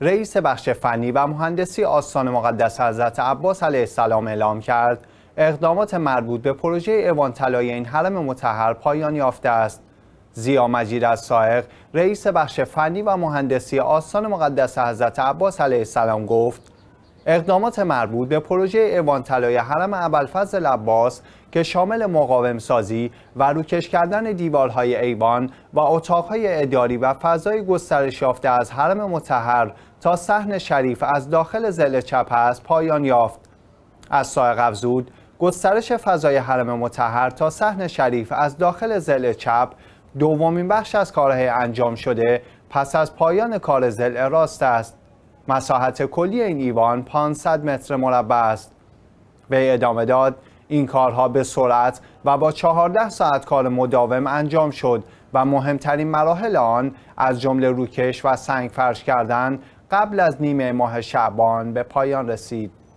رئیس بخش فنی و مهندسی آستان مقدس حضرت عباس علیه السلام اعلام کرد اقدامات مربوط به پروژه ایوان طلای این حرم متحر پایان یافته است زیا مجید از سائق رئیس بخش فنی و مهندسی آستان مقدس حضرت عباس علیه السلام گفت اقدامات مربوط به پروژه ایوان طلای حرم ابوالفضل عباس که شامل مقاوم سازی و روکش کردن دیوارهای ایوان و اتاقهای اداری و فضای گسترش یافته از حرم متحر تا صحن شریف از داخل زل است پایان یافت از سایق افزود گسترش فضای حرم متحر تا صحن شریف از داخل زل چپ دومین بخش از کارهای انجام شده پس از پایان کار زل راست است مساحت کلی این ایوان 500 متر مربع است به ادامه داد این کارها به سرعت و با 14 ساعت کار مداوم انجام شد و مهمترین مراحل آن از جمله روکش و سنگ فرش کردن قبل از نیمه ماه شعبان به پایان رسید